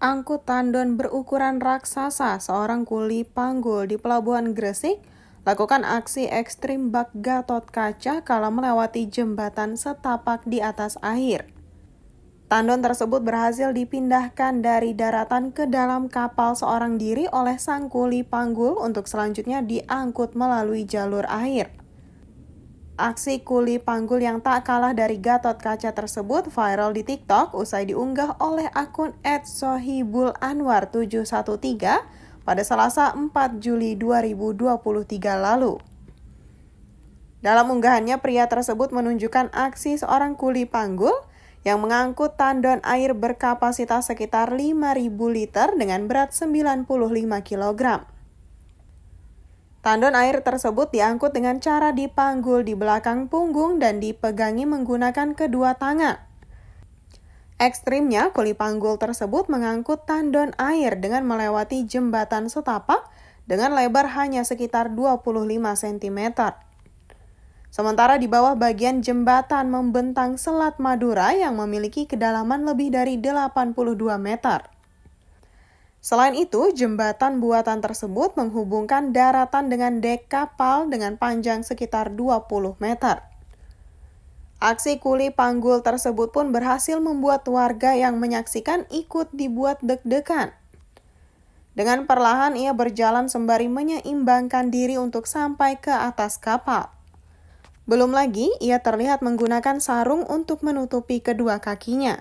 angkutan don berukuran raksasa seorang kuli panggul di Pelabuhan Gresik lakukan aksi ekstrim bak gatot kaca kala melewati jembatan setapak di atas air. Tandon tersebut berhasil dipindahkan dari daratan ke dalam kapal seorang diri oleh sang kuli panggul untuk selanjutnya diangkut melalui jalur air. Aksi kuli panggul yang tak kalah dari Gatot Kaca tersebut viral di TikTok usai diunggah oleh akun @sohibul_anwar713 pada Selasa 4 Juli 2023 lalu. Dalam unggahannya, pria tersebut menunjukkan aksi seorang kuli panggul yang mengangkut tandon air berkapasitas sekitar 5.000 liter dengan berat 95 kilogram. Tandon air tersebut diangkut dengan cara dipanggul di belakang punggung dan dipegangi menggunakan kedua tangan. Ekstrimnya, kuli panggul tersebut mengangkut tandon air dengan melewati jembatan setapak dengan lebar hanya sekitar 25 cm. Sementara di bawah bagian jembatan membentang Selat Madura yang memiliki kedalaman lebih dari 82 meter. Selain itu, jembatan buatan tersebut menghubungkan daratan dengan dek kapal dengan panjang sekitar 20 meter. Aksi kuli panggul tersebut pun berhasil membuat warga yang menyaksikan ikut dibuat deg-degan. Dengan perlahan ia berjalan sembari menyeimbangkan diri untuk sampai ke atas kapal. Belum lagi ia terlihat menggunakan sarung untuk menutupi kedua kakinya.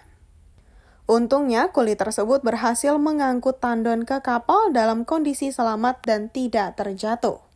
Untungnya, kuli tersebut berhasil mengangkut tandon ke kapal dalam kondisi selamat dan tidak terjatuh.